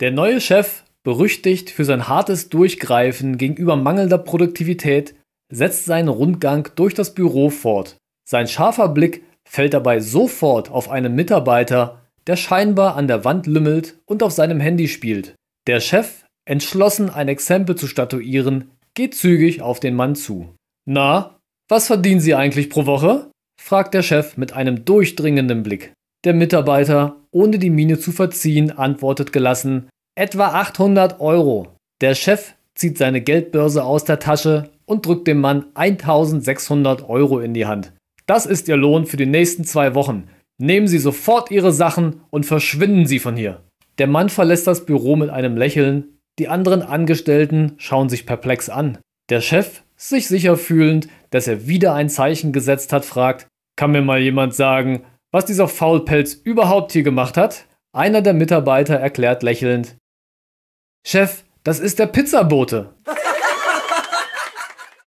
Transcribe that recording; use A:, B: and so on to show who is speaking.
A: Der neue Chef, berüchtigt für sein hartes Durchgreifen gegenüber mangelnder Produktivität, setzt seinen Rundgang durch das Büro fort. Sein scharfer Blick fällt dabei sofort auf einen Mitarbeiter, der scheinbar an der Wand lümmelt und auf seinem Handy spielt. Der Chef, entschlossen ein Exempel zu statuieren, geht zügig auf den Mann zu. Na, was verdienen Sie eigentlich pro Woche? fragt der Chef mit einem durchdringenden Blick. Der Mitarbeiter, ohne die Miene zu verziehen, antwortet gelassen, etwa 800 Euro. Der Chef zieht seine Geldbörse aus der Tasche und drückt dem Mann 1600 Euro in die Hand. Das ist Ihr Lohn für die nächsten zwei Wochen. Nehmen Sie sofort Ihre Sachen und verschwinden Sie von hier. Der Mann verlässt das Büro mit einem Lächeln, die anderen Angestellten schauen sich perplex an. Der Chef, sich sicher fühlend, dass er wieder ein Zeichen gesetzt hat, fragt, kann mir mal jemand sagen, was dieser Faulpelz überhaupt hier gemacht hat? Einer der Mitarbeiter erklärt lächelnd, Chef, das ist der Pizzabote.